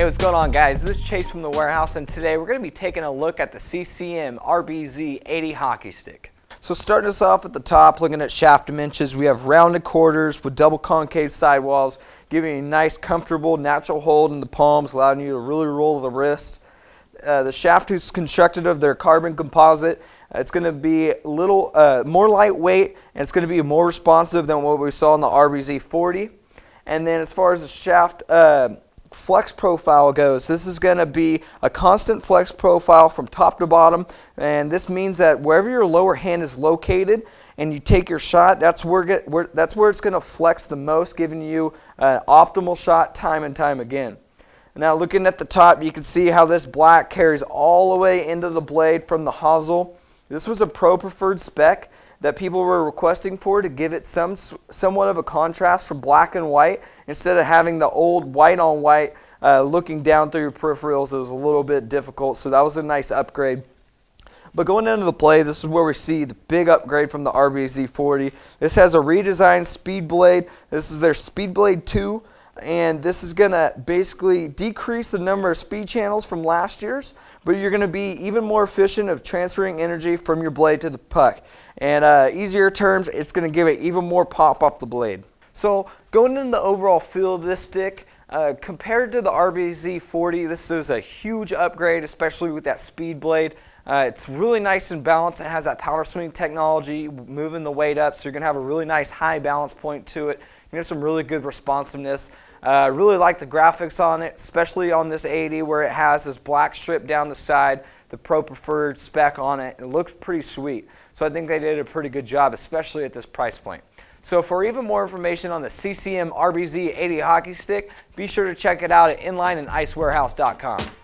Hey, what's going on guys? This is Chase from The Warehouse and today we're going to be taking a look at the CCM RBZ 80 hockey stick. So starting us off at the top, looking at shaft dimensions, we have rounded quarters with double concave sidewalls, giving you a nice, comfortable, natural hold in the palms, allowing you to really roll the wrist. Uh, the shaft is constructed of their carbon composite. Uh, it's going to be a little uh, more lightweight, and it's going to be more responsive than what we saw in the RBZ 40. And then as far as the shaft uh, flex profile goes. This is going to be a constant flex profile from top to bottom and this means that wherever your lower hand is located and you take your shot, that's where, get, where that's where it's going to flex the most, giving you an optimal shot time and time again. Now looking at the top, you can see how this black carries all the way into the blade from the hosel. This was a pro preferred spec that people were requesting for to give it some somewhat of a contrast from black and white instead of having the old white on white uh, looking down through your peripherals it was a little bit difficult so that was a nice upgrade but going into the play, this is where we see the big upgrade from the RBZ40. This has a redesigned speed blade. This is their Speed Blade 2 and this is going to basically decrease the number of speed channels from last year's, but you're going to be even more efficient of transferring energy from your blade to the puck. And uh, easier terms, it's going to give it even more pop off the blade. So going into the overall feel of this stick, uh, compared to the RBZ40, this is a huge upgrade, especially with that speed blade. Uh, it's really nice and balanced. It has that power swing technology, moving the weight up, so you're going to have a really nice high balance point to it. You have some really good responsiveness. Uh, I uh, really like the graphics on it, especially on this 80 where it has this black strip down the side, the pro preferred spec on it. It looks pretty sweet. So I think they did a pretty good job, especially at this price point. So for even more information on the CCM RBZ 80 hockey stick, be sure to check it out at InlineAndIceWarehouse.com.